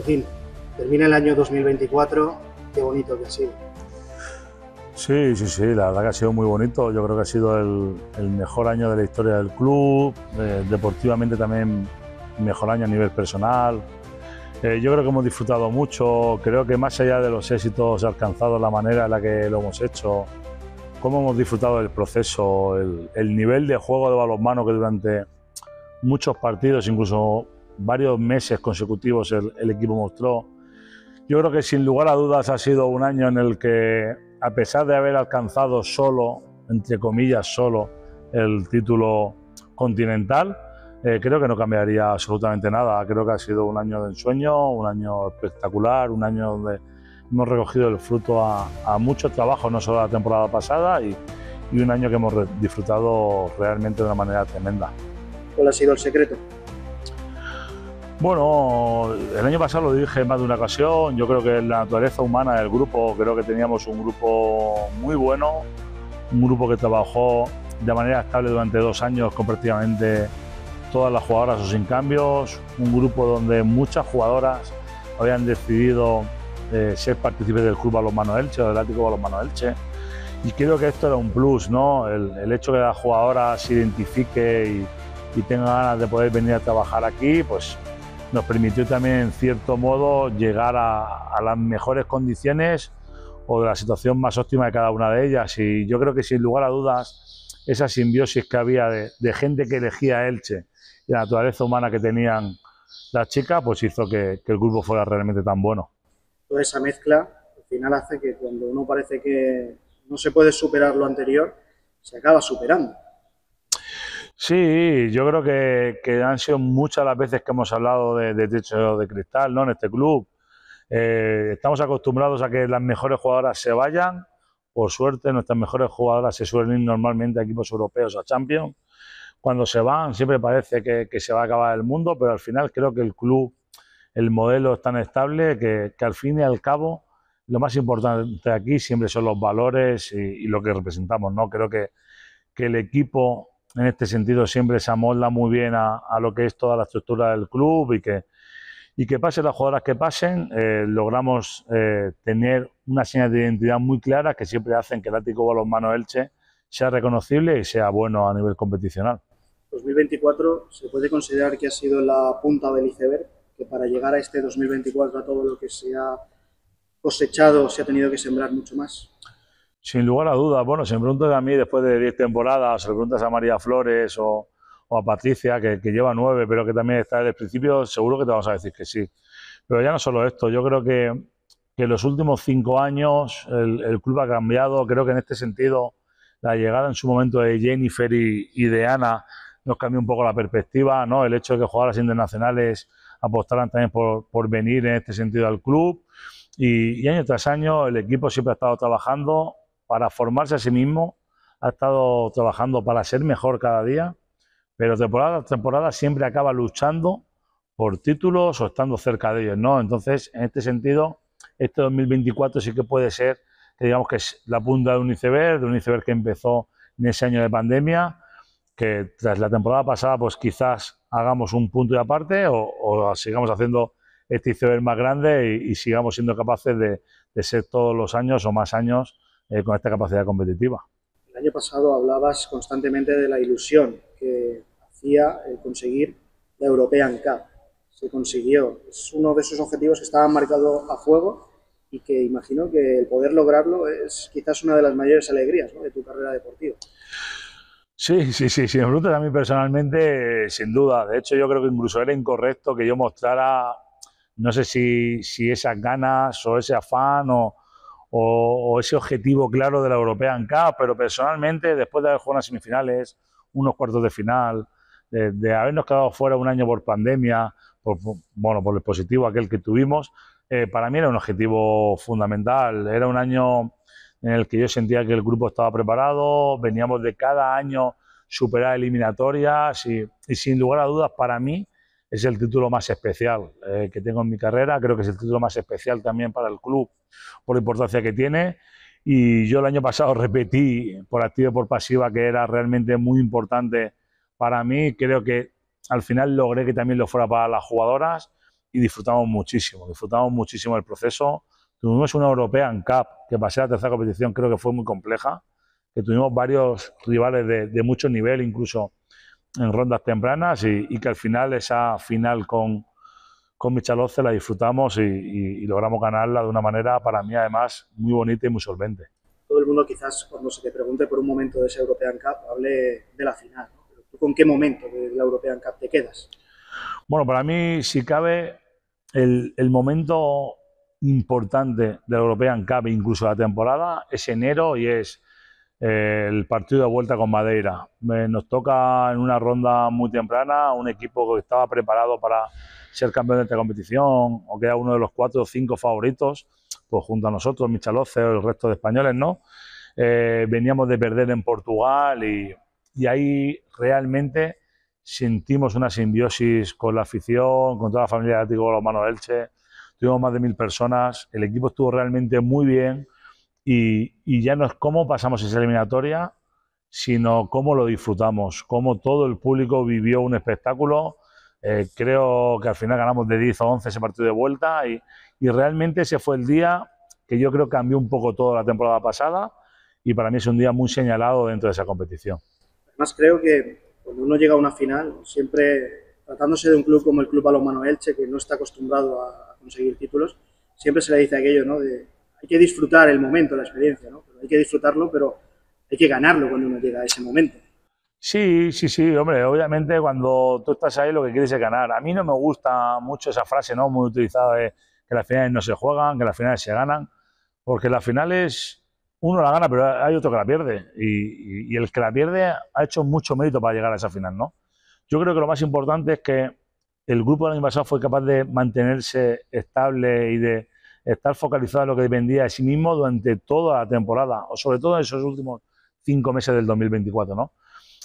fin, termina el año 2024, qué bonito que ha sido. Sí, sí, sí, la verdad que ha sido muy bonito. Yo creo que ha sido el, el mejor año de la historia del club, eh, deportivamente también mejor año a nivel personal. Eh, yo creo que hemos disfrutado mucho, creo que más allá de los éxitos alcanzados, la manera en la que lo hemos hecho, cómo hemos disfrutado del proceso, el, el nivel de juego de balonmano que durante muchos partidos, incluso varios meses consecutivos el, equipo mostró. Yo creo que sin lugar a dudas ha sido un año en el que, a pesar de haber alcanzado solo, entre comillas, solo el título continental, eh, creo que no cambiaría absolutamente nada. Creo que ha sido un año de ensueño, un año espectacular, un año donde hemos recogido el fruto a, a mucho trabajo, no solo la temporada pasada, y, y un año que hemos disfrutado realmente de una manera tremenda. ¿Cuál ha sido el secreto? Bueno, el año pasado lo dije en más de una ocasión, yo creo que la naturaleza humana del grupo, creo que teníamos un grupo muy bueno, un grupo que trabajó de manera estable durante dos años con prácticamente todas las jugadoras o sin cambios, un grupo donde muchas jugadoras habían decidido eh, ser partícipes del Club Balonmano Elche o del Atlético Balonmano Elche. Y creo que esto era un plus, ¿no? El, el hecho que la jugadora se identifique y, y tenga ganas de poder venir a trabajar aquí, pues nos permitió también, en cierto modo, llegar a, las mejores condiciones o de la situación más óptima de cada una de ellas. Y yo creo que, sin lugar a dudas, esa simbiosis que había de, gente que elegía Elche y la naturaleza humana que tenían las chicas, pues hizo que, que el grupo fuera realmente tan bueno. Toda esa mezcla, al final, hace que cuando uno parece que no se puede superar lo anterior, se acaba superando. Sí, yo creo que, que, han sido muchas las veces que hemos hablado de, techo de cristal ¿no? en este club. Eh, estamos acostumbrados a que las mejores jugadoras se vayan. Por suerte, nuestras mejores jugadoras se suelen ir normalmente a equipos europeos a Champions. Cuando se van, siempre parece que, se va a acabar el mundo, pero al final creo que el club, el modelo es tan estable que, al fin y al cabo lo más importante aquí siempre son los valores y, y lo que representamos. ¿no? Creo que, que el equipo en este sentido siempre se amolda muy bien a, a, lo que es toda la estructura del club y que, y que pasen las jugadoras que pasen, eh, logramos eh, tener una señal de identidad muy clara que siempre hacen que el Ático Balonmano Elche sea reconocible y sea bueno a nivel competicional. 2024 se puede considerar que ha sido la punta del iceberg, que para llegar a este 2024 a todo lo que se ha cosechado se ha tenido que sembrar mucho más. Sin lugar a dudas, bueno, si me preguntas a mí después de 10 temporadas, o le preguntas a María Flores o, a Patricia, que, lleva nueve, pero que también está desde el principio, seguro que te vamos a decir que sí. Pero ya no solo esto, yo creo que, en los últimos cinco años el, club ha cambiado, creo que en este sentido la llegada en su momento de Jennifer y, de Ana nos cambió un poco la perspectiva, ¿no? El hecho de que jugadoras internacionales apostaran también por, venir en este sentido al club. Y, y, año tras año el equipo siempre ha estado trabajando para formarse a sí mismo, ha estado trabajando para ser mejor cada día, pero temporada tras temporada siempre acaba luchando por títulos o estando cerca de ellos, ¿no? Entonces, en este sentido, este 2024 sí que puede ser digamos que es la punta de un iceberg, de un iceberg que empezó en ese año de pandemia, que tras la temporada pasada, pues quizás hagamos un punto de aparte o, sigamos haciendo este iceberg más grande y, sigamos siendo capaces de, ser todos los años o más años eh, con esta capacidad competitiva. El año pasado hablabas constantemente de la ilusión que hacía el conseguir la European Cup. Se consiguió. Es uno de esos objetivos que estaban marcados a fuego y que imagino que el poder lograrlo es quizás una de las mayores alegrías de tu carrera deportiva. Sí, sí, sí, me bruto a mí personalmente, sin duda. De hecho, yo creo que incluso era incorrecto que yo mostrara, no sé si, si esas ganas o ese afán o, o, ese objetivo claro de la European Cup, pero personalmente, después de haber jugado unas semifinales, unos cuartos de final, de, habernos quedado fuera un año por pandemia, por, bueno, por el positivo aquel que tuvimos, eh, para mí era un objetivo fundamental. Era un año en el que yo sentía que el grupo estaba preparado, veníamos de cada año superar eliminatorias y sin lugar a dudas para mí es el título más especial eh, que tengo en mi carrera, creo que es el título más especial también para el club por la importancia que tiene y yo el año pasado repetí por activo y por pasiva que era realmente muy importante para mí, creo que al final logré que también lo fuera para las jugadoras y disfrutamos muchísimo, disfrutamos muchísimo el proceso. Tuvimos una europea en que pasé a la tercera competición, creo que fue muy compleja, que tuvimos varios rivales de, de mucho nivel, incluso en rondas tempranas y, que al final esa final con, con Michaloce la disfrutamos y, logramos ganarla de una manera para mí además muy bonita y muy solvente. Todo el mundo quizás cuando se te pregunte por un momento de ese European Cup hable de la final. ¿Tú con qué momento de la European Cup te quedas? Bueno, para mí si cabe el, el momento importante de la European Cup, incluso la temporada, es enero y es el partido de vuelta con Madeira. nos toca en una ronda muy temprana un equipo que estaba preparado para ser campeón de esta competición o que era uno de los cuatro o cinco favoritos, pues junto a nosotros, Michaloce, el resto de españoles, ¿no? Eh, veníamos de perder en Portugal y, y, ahí realmente sentimos una simbiosis con la afición, con toda la familia de Atlético Romano Elche. Tuvimos más de mil personas, el equipo estuvo realmente muy bien y, ya no es cómo pasamos esa eliminatoria, sino cómo lo disfrutamos, cómo todo el público vivió un espectáculo. Eh, creo que al final ganamos de 10 a 11 ese partido de vuelta y, y, realmente ese fue el día que yo creo cambió un poco toda la temporada pasada y para mí es un día muy señalado dentro de esa competición. Además creo que cuando uno llega a una final, siempre tratándose de un club como el Club Balonmano Elche, que no está acostumbrado a conseguir títulos, siempre se le dice aquello, ¿no? De, hay que disfrutar el momento, la experiencia, ¿no? hay que disfrutarlo, pero hay que ganarlo cuando uno llega a ese momento. Sí, sí, sí, hombre, obviamente cuando tú estás ahí lo que quieres es ganar. A mí no me gusta mucho esa frase, ¿no? Muy utilizada de que las finales no se juegan, que las finales se ganan, porque las finales uno la gana, pero hay otro que la pierde. Y, el que la pierde ha hecho mucho mérito para llegar a esa final, ¿no? Yo creo que lo más importante es que el grupo del año pasado fue capaz de mantenerse estable y de, estar focalizado en lo que dependía de sí mismo durante toda la temporada, o sobre todo en esos últimos cinco meses del 2024, ¿no?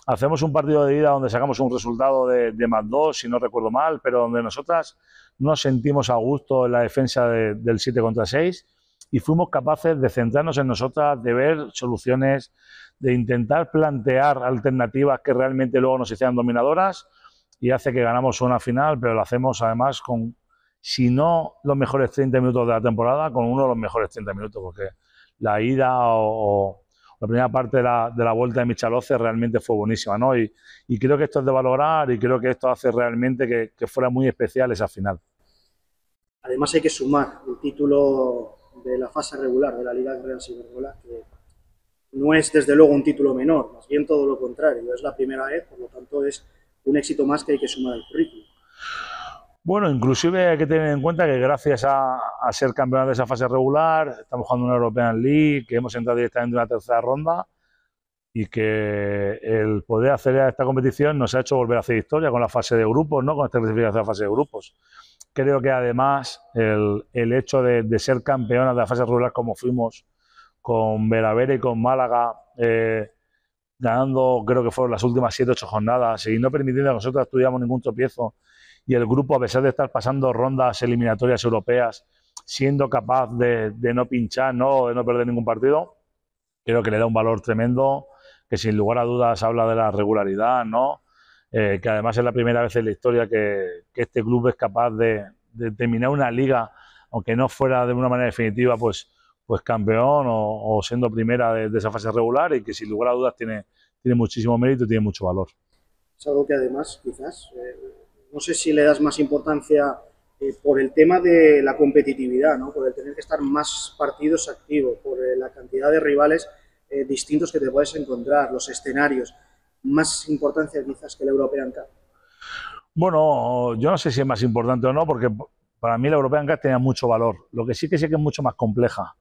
Hacemos un partido de ida donde sacamos un resultado de, de más dos, si no recuerdo mal, pero donde nosotras nos sentimos a gusto en la defensa del 7 contra 6 y fuimos capaces de centrarnos en nosotras, de ver soluciones, de intentar plantear alternativas que realmente luego nos hicieran dominadoras y hace que ganamos una final, pero lo hacemos además con, si no los mejores 30 minutos de la temporada, con uno de los mejores 30 minutos, porque la ida o, la primera parte de la, vuelta de Michaloce realmente fue buenísima, ¿no? Y, creo que esto es de valorar y creo que esto hace realmente que, fuera muy especial esa final. Además hay que sumar el título de la fase regular de la Liga Real Cibergola, que no es desde luego un título menor, más bien todo lo contrario, es la primera vez, por lo tanto es un éxito más que hay que sumar al currículum. Bueno, inclusive hay que tener en cuenta que gracias a, ser campeón de esa fase regular, estamos jugando una European League, que hemos entrado directamente en una tercera ronda y que el poder acelerar esta competición nos ha hecho volver a hacer historia con la fase de grupos, ¿no? con esta clasificación de la fase de grupos. Creo que además el, hecho de, ser campeona de la fase regular como fuimos con Veravera y con Málaga, eh, ganando creo que fueron las últimas 7-8 jornadas y no permitiendo a nosotros tuviéramos ningún tropiezo y el grupo, a pesar de estar pasando rondas eliminatorias europeas, siendo capaz de, no pinchar, no, de no perder ningún partido, creo que le da un valor tremendo, que sin lugar a dudas habla de la regularidad, ¿no? Eh, que además es la primera vez en la historia que, este club es capaz de, terminar una liga, aunque no fuera de una manera definitiva, pues, pues campeón o, siendo primera de, esa fase regular y que sin lugar a dudas tiene, muchísimo mérito y tiene mucho valor. Es algo que además quizás eh, no sé si le das más importancia eh, por el tema de la competitividad, ¿no? por el tener que estar más partidos activos, por eh, la cantidad de rivales eh, distintos que te puedes encontrar, los escenarios, más importancia quizás que el European Cup. Bueno, yo no sé si es más importante o no, porque para mí la European Cup tenía mucho valor. Lo que sí que sé sí que es mucho más compleja.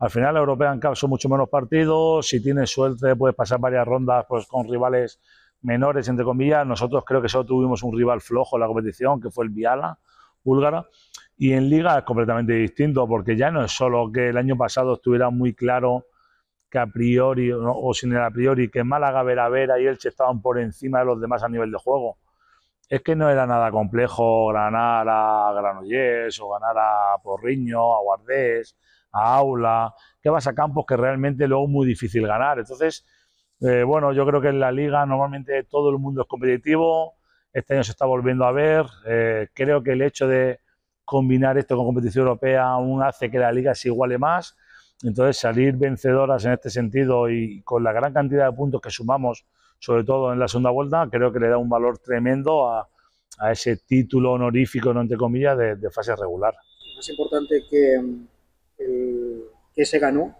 Al final la European Cup son mucho menos partidos, si tienes suerte puedes pasar varias rondas pues, con rivales menores, entre comillas. Nosotros creo que solo tuvimos un rival flojo en la competición, que fue el Viala, búlgara. Y en liga es completamente distinto, porque ya no es solo que el año pasado estuviera muy claro que a priori, o sin el a priori, que Málaga, Vera Vera y Elche estaban por encima de los demás a nivel de juego. Es que no era nada complejo ganar a Granollers o ganar a Porriño, a Guardés, a Aula, que vas a campos que realmente luego es muy difícil ganar. Entonces, eh, bueno, yo creo que en la liga normalmente todo el mundo es competitivo, este año se está volviendo a ver, eh, creo que el hecho de combinar esto con competición europea aún hace que la liga se iguale más, entonces salir vencedoras en este sentido y con la gran cantidad de puntos que sumamos, sobre todo en la segunda vuelta, creo que le da un valor tremendo a, ese título honorífico, no entre comillas, de, fase regular. Más importante que, mm, que se ganó,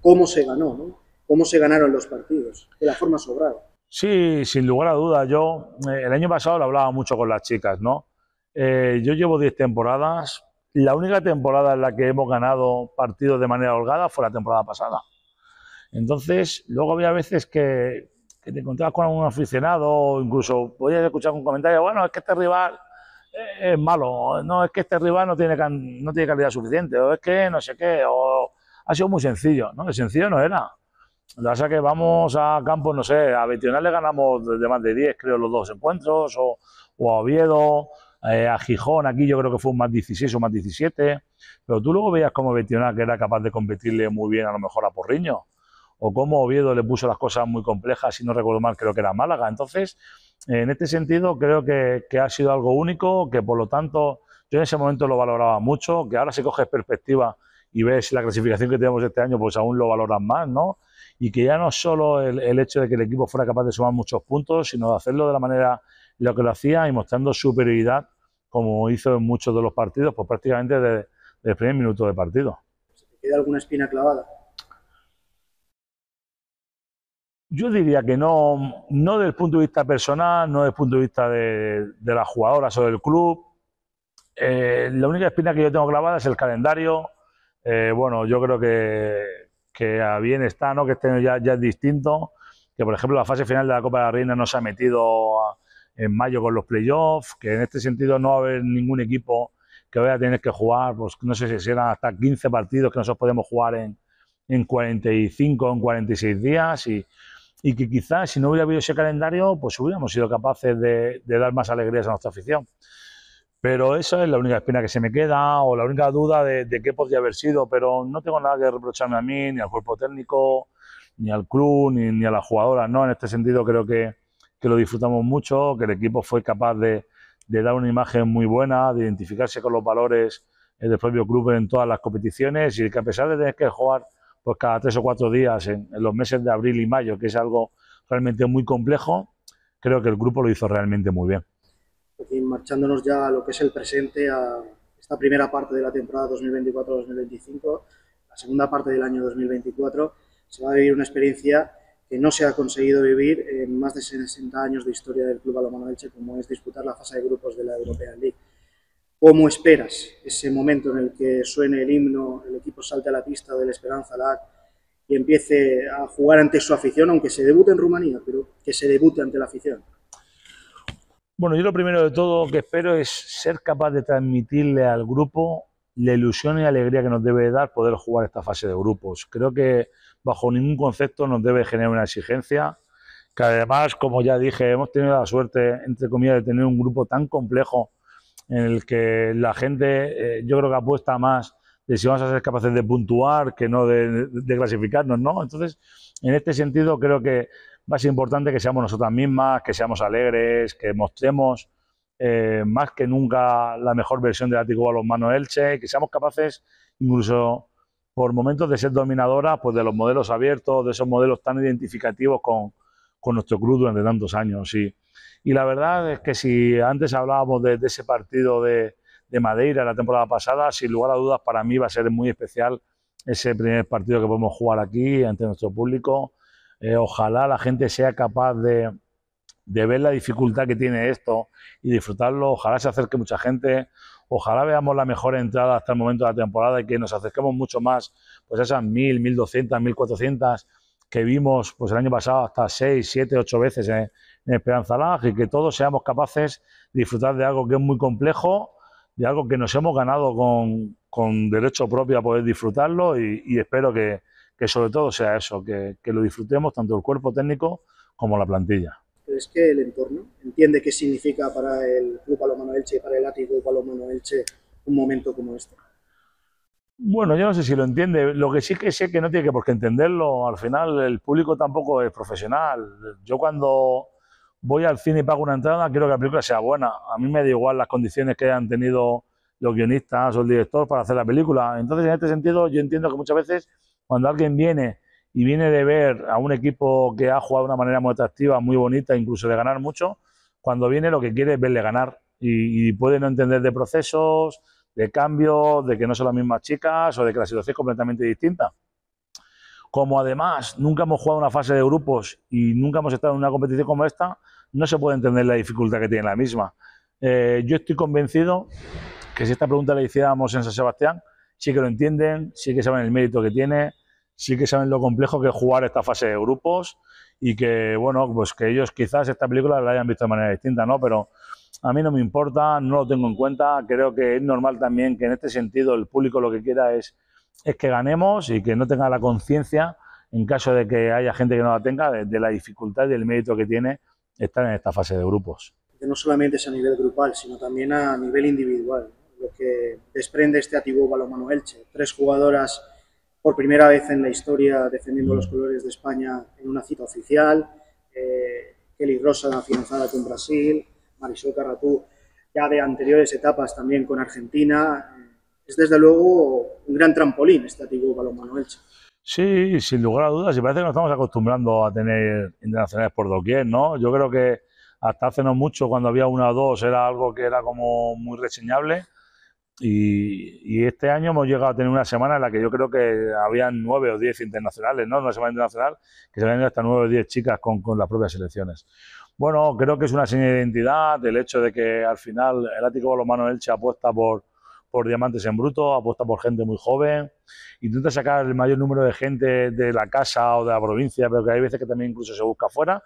cómo se ganó, ¿no? cómo se ganaron los partidos, de la forma sobrada. Sí, sin lugar a dudas. Yo eh, el año pasado lo hablaba mucho con las chicas, ¿no? Eh, yo llevo 10 temporadas. La única temporada en la que hemos ganado partidos de manera holgada fue la temporada pasada. Entonces, luego había veces que, que te encontrabas con algún aficionado, o incluso podías escuchar un comentario, bueno, es que este rival eh, es malo, no es que este rival no tiene, no tiene calidad suficiente, o es que no sé qué, o ha sido muy sencillo, ¿no? El sencillo no era. La que vamos a campos, no sé, a Betional le ganamos de más de 10, creo, los dos encuentros, o, a Oviedo, eh, a Gijón, aquí yo creo que fue un más 16 o más 17, pero tú luego veías como Betional que era capaz de competirle muy bien a lo mejor a Porriño, o cómo Oviedo le puso las cosas muy complejas, si no recuerdo mal, creo que era Málaga. Entonces, en este sentido, creo que, que ha sido algo único, que por lo tanto, yo en ese momento lo valoraba mucho, que ahora si coges perspectiva y ves la clasificación que tenemos este año, pues aún lo valoran más, ¿no? y que ya no solo el, hecho de que el equipo fuera capaz de sumar muchos puntos, sino de hacerlo de la manera en lo que lo hacía y mostrando superioridad como hizo en muchos de los partidos, pues prácticamente desde, el primer minuto de partido. te queda alguna espina clavada? Yo diría que no, no desde el punto de vista personal, no desde el punto de vista de, las jugadoras o del club. Eh, la única espina que yo tengo clavada es el calendario. Eh, bueno, yo creo que, que bien está, ¿no? que este ya, ya es distinto, que por ejemplo la fase final de la Copa de la Reina no se ha metido en mayo con los playoffs, que en este sentido no va a haber ningún equipo que vaya a tener que jugar, pues no sé si serán hasta 15 partidos que nosotros podemos jugar en, en 45, en 46 días y, que quizás si no hubiera habido ese calendario, pues hubiéramos sido capaces de dar más alegrías a nuestra afición. Pero esa es la única espina que se me queda o la única duda de, qué podría haber sido. Pero no tengo nada que reprocharme a mí, ni al cuerpo técnico, ni al club, ni, a las jugadoras. No, en este sentido creo que, lo disfrutamos mucho, que el equipo fue capaz de, dar una imagen muy buena, de identificarse con los valores eh, del propio club en todas las competiciones y que a pesar de tener que jugar pues cada tres o cuatro días en los meses de abril y mayo, que es algo realmente muy complejo, creo que el grupo lo hizo realmente muy bien porque marchándonos ya a lo que es el presente, a esta primera parte de la temporada 2024-2025, la segunda parte del año 2024, se va a vivir una experiencia que no se ha conseguido vivir en más de 60 años de historia del Club alomano Elche, como es disputar la fase de grupos de la European League. ¿Cómo esperas ese momento en el que suene el himno, el equipo salte a la pista del Esperanza LAC y empiece a jugar ante su afición, aunque se debute en Rumanía, pero que se debute ante la afición? Bueno, yo lo primero de todo que espero es ser capaz de transmitirle al grupo la ilusión y alegría que nos debe dar poder jugar esta fase de grupos. Creo que bajo ningún concepto nos debe generar una exigencia, que además, como ya dije, hemos tenido la suerte, entre comillas, de tener un grupo tan complejo en el que la gente eh, yo creo que apuesta más de si vamos a ser capaces de puntuar que no de clasificarnos, ¿no? Entonces, en este sentido creo que ...más importante que seamos nosotras mismas, que seamos alegres, que mostremos eh, más que nunca la mejor versión del Atlético Balonmano Elche, que seamos capaces incluso por momentos de ser dominadoras pues de los modelos abiertos, de esos modelos tan identificativos con, con nuestro club durante tantos años. Y, y la verdad es que si antes hablábamos de, de ese partido de, de, Madeira la temporada pasada, sin lugar a dudas para mí va a ser muy especial ese primer partido que podemos jugar aquí ante nuestro público eh, ojalá la gente sea capaz de, ver la dificultad que tiene esto y disfrutarlo. Ojalá se acerque mucha gente. Ojalá veamos la mejor entrada hasta el momento de la temporada y que nos acerquemos mucho más pues, a esas 1.000, 1.200, 1.400 que vimos pues, el año pasado hasta 6, 7, 8 veces en, Esperanza Lag y que todos seamos capaces de disfrutar de algo que es muy complejo, de algo que nos hemos ganado con, derecho propio a poder disfrutarlo y espero que, que sobre todo sea eso, que, que lo disfrutemos tanto el cuerpo técnico como la plantilla. ¿Crees que el entorno entiende qué significa para el Club Palomano Elche y para el Atlético Palomano Elche un momento como este? Bueno, yo no sé si lo entiende. Lo que sí que sé que no tiene que por qué entenderlo. Al final, el público tampoco es profesional. Yo cuando voy al cine y pago una entrada, quiero que la película sea buena. A mí me da igual las condiciones que hayan tenido los guionistas o el director para hacer la película. Entonces, en este sentido, yo entiendo que muchas veces cuando alguien viene y viene de ver a un equipo que ha jugado de una manera muy atractiva, muy bonita, incluso de ganar mucho, cuando viene lo que quiere es verle ganar y, puede no entender de procesos, de cambios, de que no son las mismas chicas o de que la situación es completamente distinta. Como además nunca hemos jugado una fase de grupos y nunca hemos estado en una competición como esta, no se puede entender la dificultad que tiene la misma. Eh, yo estoy convencido que si esta pregunta la hiciéramos en San Sebastián, sí que lo entienden, sí que saben el mérito que tiene, sí que saben lo complejo que es jugar esta fase de grupos y que, bueno, pues que ellos quizás esta película la hayan visto de manera distinta, ¿no? Pero a mí no me importa, no lo tengo en cuenta, creo que es normal también que en este sentido el público lo que quiera es, es que ganemos y que no tenga la conciencia, en caso de que haya gente que no la tenga, de, la dificultad y del mérito que tiene estar en esta fase de grupos. Que no solamente es a nivel grupal, sino también a nivel individual. Lo que desprende este activo Balomano Elche, tres jugadoras por primera vez en la historia defendiendo los colores de España en una cita oficial, eh, Kelly Rosa con Brasil, Marisol Carratú ya de anteriores etapas también con Argentina. Es desde luego un gran trampolín este antiguo balonmano Elche. Sí, sin lugar a dudas, y parece que nos estamos acostumbrando a tener internacionales por doquier, ¿no? Yo creo que hasta hace no mucho, cuando había una o dos, era algo que era como muy reseñable y, este año hemos llegado a tener una semana en la que yo creo que habían nueve o diez internacionales, ¿no? Una semana internacional que se habían hasta nueve o diez chicas con, las propias selecciones. Bueno, creo que es una señal de identidad el hecho de que al final el Ático Balomano Elche apuesta por, diamantes en bruto, apuesta por gente muy joven, intenta sacar el mayor número de gente de la casa o de la provincia, pero que hay veces que también incluso se busca fuera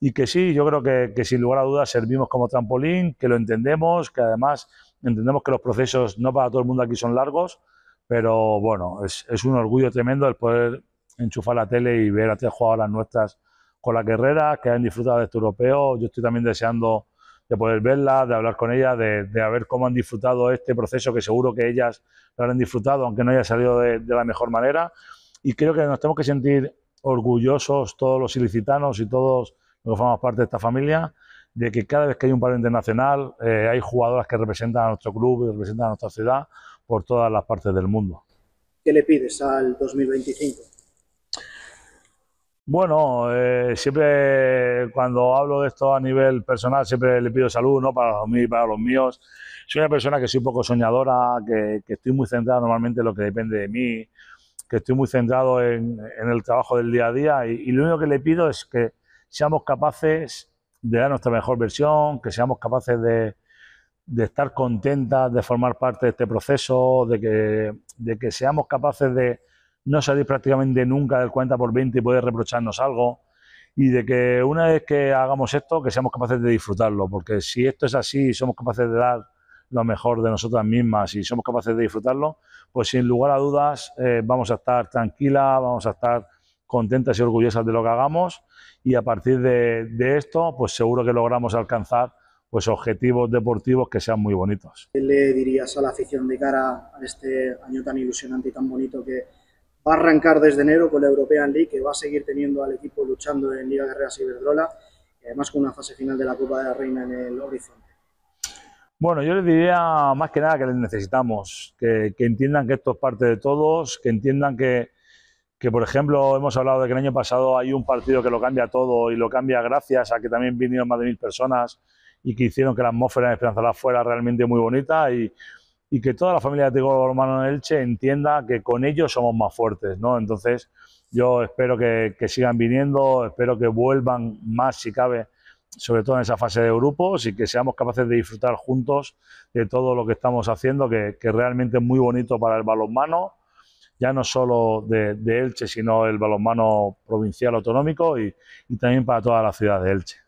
y que sí, yo creo que, que sin lugar a dudas servimos como trampolín, que lo entendemos, que además Entendemos que los procesos no para todo el mundo aquí son largos, pero bueno, es, un orgullo tremendo el poder enchufar la tele y ver a tres jugadoras nuestras con la guerrera, que han disfrutado de este europeo. Yo estoy también deseando de poder verlas, de hablar con ellas, de, ver cómo han disfrutado este proceso, que seguro que ellas lo han disfrutado, aunque no haya salido de, de la mejor manera. Y creo que nos tenemos que sentir orgullosos todos los ilicitanos y todos los que formamos parte de esta familia de que cada vez que hay un paro internacional eh, hay jugadoras que representan a nuestro club y representan a nuestra ciudad por todas las partes del mundo. ¿Qué le pides al 2025? Bueno, eh, siempre cuando hablo de esto a nivel personal, siempre le pido salud, ¿no? Para mí, para los míos. Soy una persona que soy un poco soñadora, que, estoy muy centrada normalmente en lo que depende de mí, que estoy muy centrado en, el trabajo del día a día y, lo único que le pido es que seamos capaces de dar nuestra mejor versión, que seamos capaces de, estar contentas, de formar parte de este proceso, de que, de que seamos capaces de no salir prácticamente nunca del 40 por 20 y poder reprocharnos algo, y de que una vez que hagamos esto, que seamos capaces de disfrutarlo, porque si esto es así y somos capaces de dar lo mejor de nosotras mismas y somos capaces de disfrutarlo, pues sin lugar a dudas eh, vamos a estar tranquilas, vamos a estar contentas y orgullosas de lo que hagamos y a partir de, esto, pues seguro que logramos alcanzar pues objetivos deportivos que sean muy bonitos. ¿Qué le dirías a la afición de cara a este año tan ilusionante y tan bonito que va a arrancar desde enero con la European League, que va a seguir teniendo al equipo luchando en Liga Guerrera Ciberdrola y además con una fase final de la Copa de la Reina en el horizonte? Bueno, yo les diría más que nada que les necesitamos, que, que entiendan que esto es parte de todos, que entiendan que, que por ejemplo hemos hablado de que el año pasado hay un partido que lo cambia todo y lo cambia gracias a que también vinieron más de mil personas y que hicieron que la atmósfera en Esperanzalá fuera realmente muy bonita y, que toda la familia de Tigo Romano en Elche entienda que con ellos somos más fuertes, ¿no? Entonces yo espero que, sigan viniendo, espero que vuelvan más si cabe sobre todo en esa fase de grupos y que seamos capaces de disfrutar juntos de todo lo que estamos haciendo, que, que realmente es muy bonito para el balonmano ya no solo de, Elche, sino el balonmano provincial autonómico y también para toda la ciudad de Elche.